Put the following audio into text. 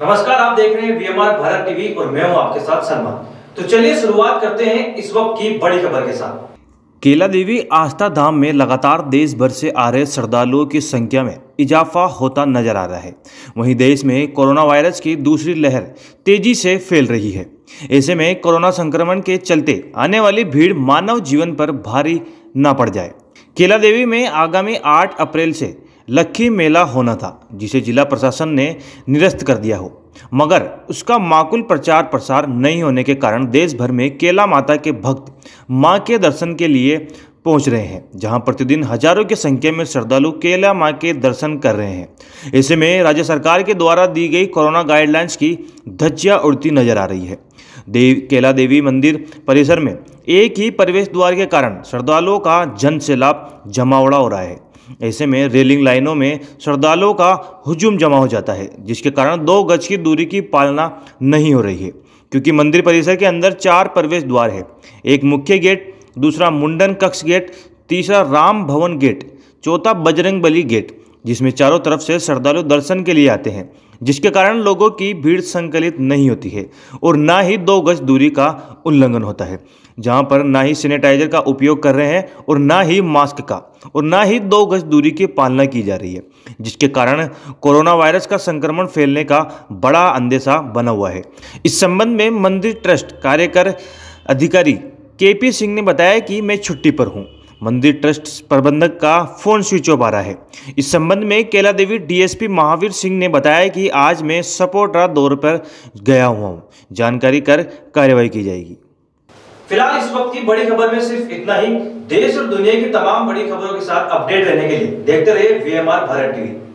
नमस्कार आप देख रहे हैं वीएमआर भारत टीवी और मैं हूं आपके साथ सलमान तो चलिए शुरुआत करते हैं इस वक्त की बड़ी खबर के साथ केला देवी आस्था धाम में लगातार देश भर से आ रहे श्रद्धालुओं की संख्या में इजाफा होता नजर आ रहा है वहीं देश में कोरोना वायरस की दूसरी लहर तेजी से फैल रही है ऐसे में कोरोना संक्रमण के चलते आने वाली भीड़ मानव जीवन पर भारी न पड़ जाए केला देवी में आगामी 8 अप्रैल से लक्खी मेला होना था जिसे जिला प्रशासन ने निरस्त कर दिया हो मगर उसका माकुल प्रचार प्रसार नहीं होने के कारण देश भर में केला माता के भक्त माँ के दर्शन के लिए पहुंच रहे हैं जहां प्रतिदिन हजारों की संख्या में श्रद्धालु केला माँ के दर्शन कर रहे हैं ऐसे में राज्य सरकार के द्वारा दी गई कोरोना गाइडलाइंस की धज्जियां उड़ती नजर आ रही है देव केला देवी मंदिर परिसर में एक ही प्रवेश द्वार के कारण श्रद्धालुओं का जन सैलाब जमावड़ा हो रहा है ऐसे में रेलिंग लाइनों में श्रद्धालुओं का हुजूम जमा हो जाता है जिसके कारण दो गज की दूरी की पालना नहीं हो रही है क्योंकि मंदिर परिसर के अंदर चार प्रवेश द्वार है एक मुख्य गेट दूसरा मुंडन कक्ष गेट तीसरा राम भवन गेट चौथा बजरंग बली गेट जिसमें चारों तरफ से श्रद्धालु दर्शन के लिए आते हैं जिसके कारण लोगों की भीड़ संकलित नहीं होती है और ना ही दो गज दूरी का उल्लंघन होता है जहां पर ना ही सैनिटाइजर का उपयोग कर रहे हैं और ना ही मास्क का और ना ही दो गज दूरी की पालना की जा रही है जिसके कारण कोरोना वायरस का संक्रमण फैलने का बड़ा अंदेशा बना हुआ है इस संबंध में मंदिर ट्रस्ट कार्यकर अधिकारी के पी सिंह ने बताया कि मैं छुट्टी पर हूँ मंदिर ट्रस्ट प्रबंधक का फोन स्विच ऑफ आ रहा है इस संबंध में केला देवी डीएसपी महावीर सिंह ने बताया कि आज मैं सपोर्टरा दौर पर गया हुआ हूँ जानकारी कर कार्यवाही की जाएगी फिलहाल इस वक्त की बड़ी खबर में सिर्फ इतना ही देश और दुनिया की तमाम बड़ी खबरों के साथ अपडेट रहने के लिए देखते रहे वीएमआर भारत टीवी